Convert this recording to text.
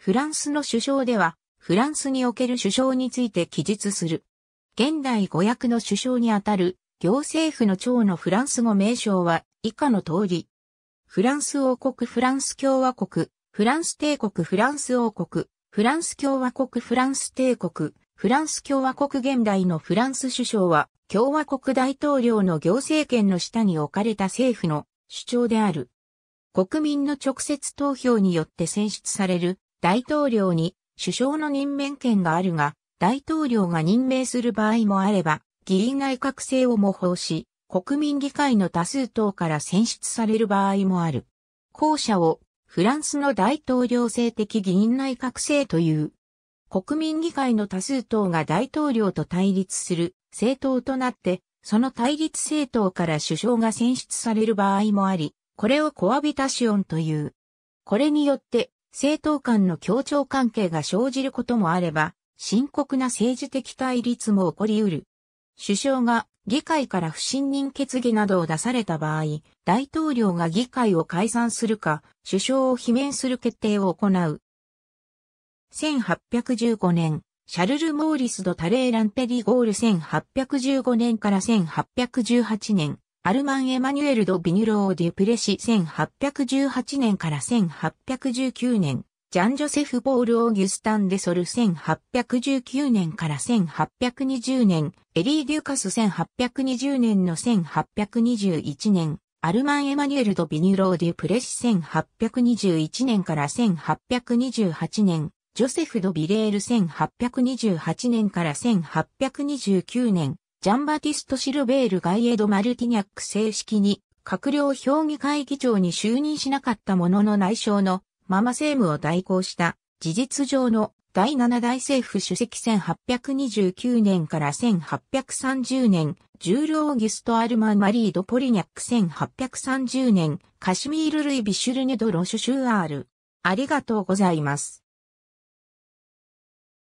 フランスの首相では、フランスにおける首相について記述する。現代語訳の首相にあたる行政府の長のフランス語名称は以下の通り。フランス王国フランス共和国、フランス帝国フランス王国、フランス共和国フランス帝国、フランス共和国現代のフランス首相は共和国大統領の行政権の下に置かれた政府の首長である。国民の直接投票によって選出される大統領に首相の任免権があるが、大統領が任命する場合もあれば、議員内閣制を模倣し、国民議会の多数党から選出される場合もある。後者をフランスの大統領制的議員内閣制という。国民議会の多数党が大統領と対立する政党となって、その対立政党から首相が選出される場合もあり、これをコアビタシオンという。これによって政党間の協調関係が生じることもあれば、深刻な政治的対立も起こり得る。首相が議会から不信任決議などを出された場合、大統領が議会を解散するか、首相を罷免する決定を行う。1815年、シャルル・モーリス・ド・タレー・ランペリゴール1815年から1818年、アルマン・エマニュエル・ド・ビニュロー・デュプレシ1818年から1819年、ジャン・ジョセフ・ポール・オーギュスタン・デ・ソル1819年から1820年、エリー・デュカス1820年の1821年、アルマン・エマニュエル・ド・ビニュロー・デュプレシ1821年から1828年、ジョセフ・ド・ビレール1828年から1829年、ジャンバティスト・シルベール・ガイエド・マルティニャック正式に閣僚評議会議長に就任しなかったものの内相のママ政務を代行した事実上の第七代政府主席1829年から1830年、ジュール・オーギスト・アルマン・マリード・ポリニャック1830年、カシミール・ルイ・ビシュルネド・ロシュシューアール。ありがとうございます。